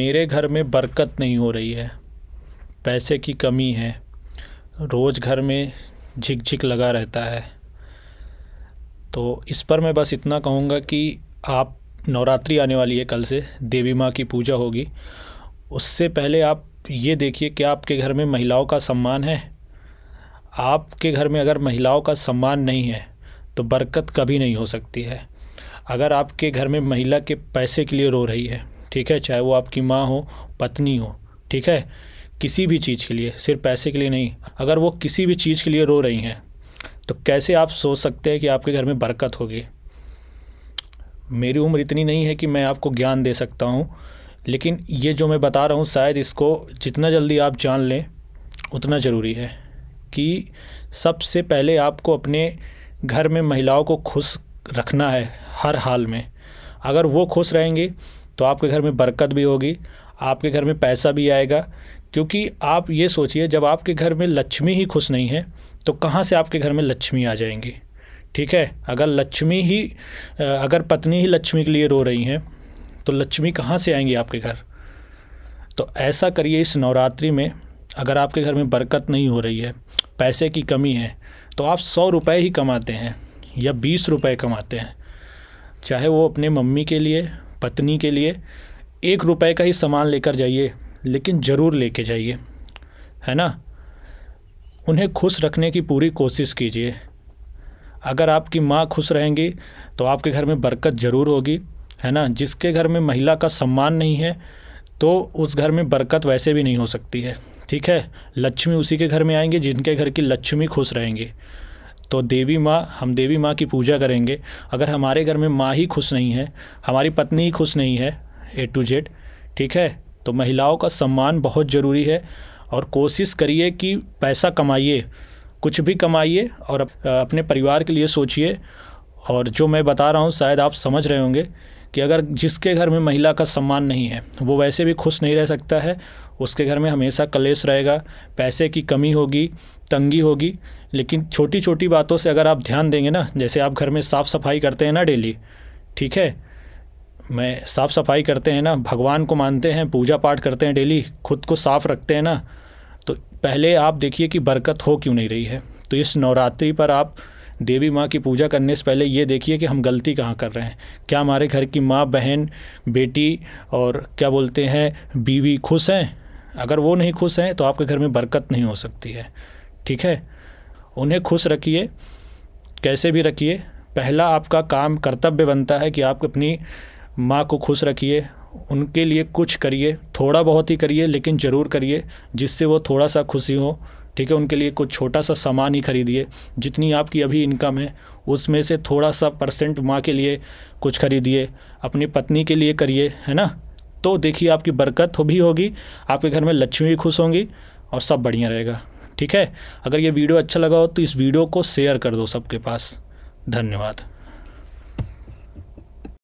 मेरे घर में बरकत नहीं हो रही है पैसे की कमी है रोज़ घर में झिकझिक लगा रहता है तो इस पर मैं बस इतना कहूँगा कि आप नवरात्रि आने वाली है कल से देवी माँ की पूजा होगी उससे पहले आप ये देखिए कि आपके घर में महिलाओं का सम्मान है आपके घर में अगर महिलाओं का सम्मान नहीं है तो बरकत कभी नहीं हो सकती है अगर आपके घर में महिला के पैसे के लिए रो रही है ठीक है चाहे वो आपकी माँ हो पत्नी हो ठीक है किसी भी चीज़ के लिए सिर्फ पैसे के लिए नहीं अगर वो किसी भी चीज़ के लिए रो रही हैं तो कैसे आप सोच सकते हैं कि आपके घर में बरकत होगी मेरी उम्र इतनी नहीं है कि मैं आपको ज्ञान दे सकता हूँ लेकिन ये जो मैं बता रहा हूँ शायद इसको जितना जल्दी आप जान लें उतना ज़रूरी है कि सबसे पहले आपको अपने घर में महिलाओं को खुश रखना है हर हाल में अगर वो खुश रहेंगे तो आपके घर में बरकत भी होगी आपके घर में पैसा भी आएगा क्योंकि आप ये सोचिए जब आपके घर में लक्ष्मी ही खुश नहीं है तो कहाँ से आपके घर में लक्ष्मी आ जाएंगी ठीक है अगर लक्ष्मी ही अगर पत्नी ही लक्ष्मी के लिए रो रही हैं तो लक्ष्मी कहाँ से आएंगी आपके घर तो ऐसा करिए इस नवरात्रि में अगर आपके घर में बरकत नहीं हो रही है पैसे की कमी है तो आप सौ रुपये ही कमाते हैं या बीस रुपये कमाते हैं चाहे वो अपने मम्मी के लिए पत्नी के लिए एक रुपए का ही सामान लेकर जाइए लेकिन ज़रूर लेके जाइए है ना उन्हें खुश रखने की पूरी कोशिश कीजिए अगर आपकी माँ खुश रहेंगी तो आपके घर में बरकत ज़रूर होगी है ना जिसके घर में महिला का सम्मान नहीं है तो उस घर में बरकत वैसे भी नहीं हो सकती है ठीक है लक्ष्मी उसी के घर में आएंगे जिनके घर की लक्ष्मी खुश रहेंगी तो देवी माँ हम देवी माँ की पूजा करेंगे अगर हमारे घर में माँ ही खुश नहीं है हमारी पत्नी ही खुश नहीं है ए टू जेड ठीक है तो महिलाओं का सम्मान बहुत ज़रूरी है और कोशिश करिए कि पैसा कमाइए कुछ भी कमाइए और अपने परिवार के लिए सोचिए और जो मैं बता रहा हूँ शायद आप समझ रहे होंगे कि अगर जिसके घर में महिला का सम्मान नहीं है वो वैसे भी खुश नहीं रह सकता है उसके घर में हमेशा कलेश रहेगा पैसे की कमी होगी तंगी होगी लेकिन छोटी छोटी बातों से अगर आप ध्यान देंगे ना जैसे आप घर में साफ़ सफाई करते हैं ना डेली ठीक है मैं साफ़ सफाई करते हैं ना भगवान को मानते हैं पूजा पाठ करते हैं डेली खुद को साफ़ रखते हैं ना तो पहले आप देखिए कि बरकत हो क्यों नहीं रही है तो इस नवरात्रि पर आप देवी माँ की पूजा करने से पहले ये देखिए कि हम गलती कहाँ कर रहे हैं क्या हमारे घर की माँ बहन बेटी और क्या बोलते हैं बीवी खुश हैं अगर वो नहीं खुश हैं तो आपके घर में बरकत नहीं हो सकती है ठीक है उन्हें खुश रखिए कैसे भी रखिए पहला आपका काम कर्तव्य बनता है कि आप अपनी माँ को खुश रखिए उनके लिए कुछ करिए थोड़ा बहुत ही करिए लेकिन ज़रूर करिए जिससे वो थोड़ा सा खुशी हो ठीक है उनके लिए कुछ छोटा सा सामान ही खरीदिए जितनी आपकी अभी इनकम है उसमें से थोड़ा सा परसेंट माँ के लिए कुछ खरीदिए अपनी पत्नी के लिए करिए है ना तो देखिए आपकी बरकत हो भी होगी आपके घर में लक्ष्मी भी खुश होंगी और सब बढ़िया रहेगा ठीक है अगर ये वीडियो अच्छा लगा हो तो इस वीडियो को शेयर कर दो सबके पास धन्यवाद